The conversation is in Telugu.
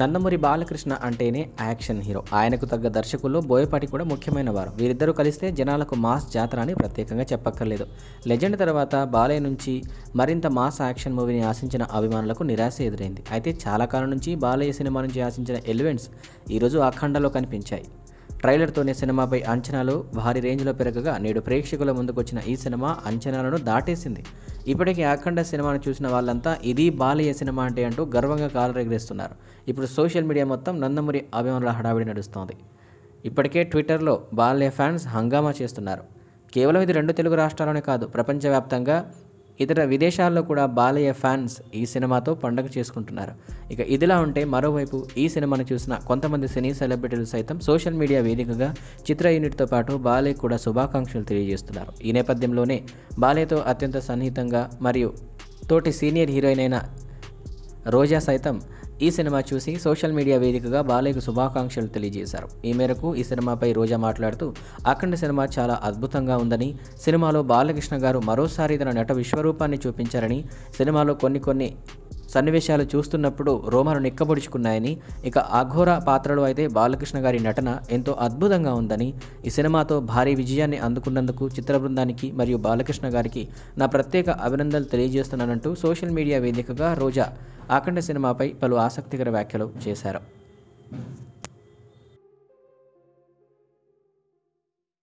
నందమూరి బాలకృష్ణ అంటేనే యాక్షన్ హీరో ఆయనకు తగ్గ దర్శకుల్లో బోయపాటి కూడా ముఖ్యమైన వారు వీరిద్దరూ కలిస్తే జనాలకు మాస్ జాతర అని ప్రత్యేకంగా చెప్పక్కర్లేదు లెజెండ్ తర్వాత బాలయ్య నుంచి మరింత మాస్ యాక్షన్ మూవీని ఆశించిన అభిమానులకు నిరాశ ఎదురైంది అయితే చాలా కాలం నుంచి బాలయ్య సినిమా నుంచి ఆశించిన ఎలివెంట్స్ ఈరోజు అఖండలో కనిపించాయి ట్రైలర్తోనే సినిమాపై అంచనాలు భారీ రేంజ్లో పెరగగా నేడు ప్రేక్షకుల ముందుకొచ్చిన ఈ సినిమా అంచనాలను దాటేసింది ఇప్పటికీ అఖండ సినిమాను చూసిన వాళ్ళంతా ఇది బాలయ్య సినిమా అంటే అంటూ గర్వంగా కాలరెగరేస్తున్నారు ఇప్పుడు సోషల్ మీడియా మొత్తం నందమూరి అభిమానుల హడావిడి నడుస్తోంది ఇప్పటికే ట్విట్టర్లో బాలయ్య ఫ్యాన్స్ హంగామా చేస్తున్నారు కేవలం ఇది రెండు తెలుగు రాష్ట్రాల్లోనే కాదు ప్రపంచవ్యాప్తంగా ఇతర విదేశాల్లో కూడా బాలయ్య ఫ్యాన్స్ ఈ సినిమాతో పండగ చేసుకుంటున్నారు ఇక ఇదిలా ఉంటే మరోవైపు ఈ సినిమాను చూసిన కొంతమంది సినీ సెలబ్రిటీలు సైతం సోషల్ మీడియా వేదికగా చిత్ర యూనిట్తో పాటు బాలయ్య కూడా శుభాకాంక్షలు తెలియజేస్తున్నారు ఈ నేపథ్యంలోనే బాలయ్యతో అత్యంత సన్నిహితంగా మరియు తోటి సీనియర్ హీరోయిన్ అయిన రోజా సైతం ఈ సినిమా చూసి సోషల్ మీడియా వేదికగా బాలయ్యకు శుభాకాంక్షలు తెలియజేశారు ఈ మేరకు ఈ సినిమాపై రోజా మాట్లాడుతూ అఖండ సినిమా చాలా అద్భుతంగా ఉందని సినిమాలో బాలకృష్ణ గారు మరోసారి తన నట విశ్వరూపాన్ని చూపించారని సినిమాలో కొన్ని కొన్ని సన్నివేశాలు చూస్తున్నప్పుడు రోమను నిక్కబొడుచుకున్నాయని ఇక అఘోర పాత్రలో అయితే బాలకృష్ణ గారి నటన ఎంతో అద్భుతంగా ఉందని ఈ సినిమాతో భారీ విజయాన్ని అందుకున్నందుకు చిత్ర బృందానికి మరియు బాలకృష్ణ గారికి నా ప్రత్యేక అభినందనలు తెలియజేస్తున్నానంటూ సోషల్ మీడియా వేదికగా రోజా ఆఖండ సినిమాపై పలు ఆసక్తికర వ్యాఖ్యలు చేశారు